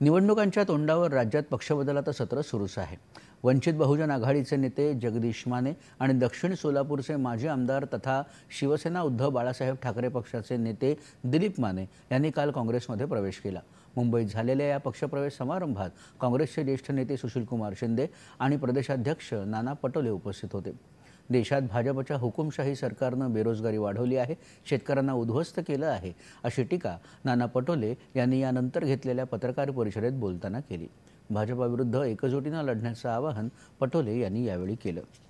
निवडणुकांच्या तोंडावर राज्यात पक्षबदलाचं सत्र सुरूच आहे वंचित बहुजन आघाडीचे नेते जगदीश माने आणि दक्षिण सोलापूरचे माजी आमदार तथा शिवसेना उद्धव बाळासाहेब ठाकरे पक्षाचे नेते दिलीप माने यांनी काल काँग्रेसमध्ये प्रवेश केला मुंबईत झालेल्या या पक्षप्रवेश समारंभात काँग्रेसचे ज्येष्ठ नेते सुशीलकुमार शिंदे आणि प्रदेशाध्यक्ष नाना पटोले उपस्थित होते देशात भाजपच्या हुकुमशाही सरकारनं बेरोजगारी वाढवली आहे शेतकऱ्यांना उद्ध्वस्त केलं आहे अशी टीका नाना पटोले यांनी यानंतर घेतलेल्या पत्रकार परिषदेत बोलताना केली भाजपाविरुद्ध एकजुटीनं लढण्याचं आवाहन पटोले यांनी यावेळी केलं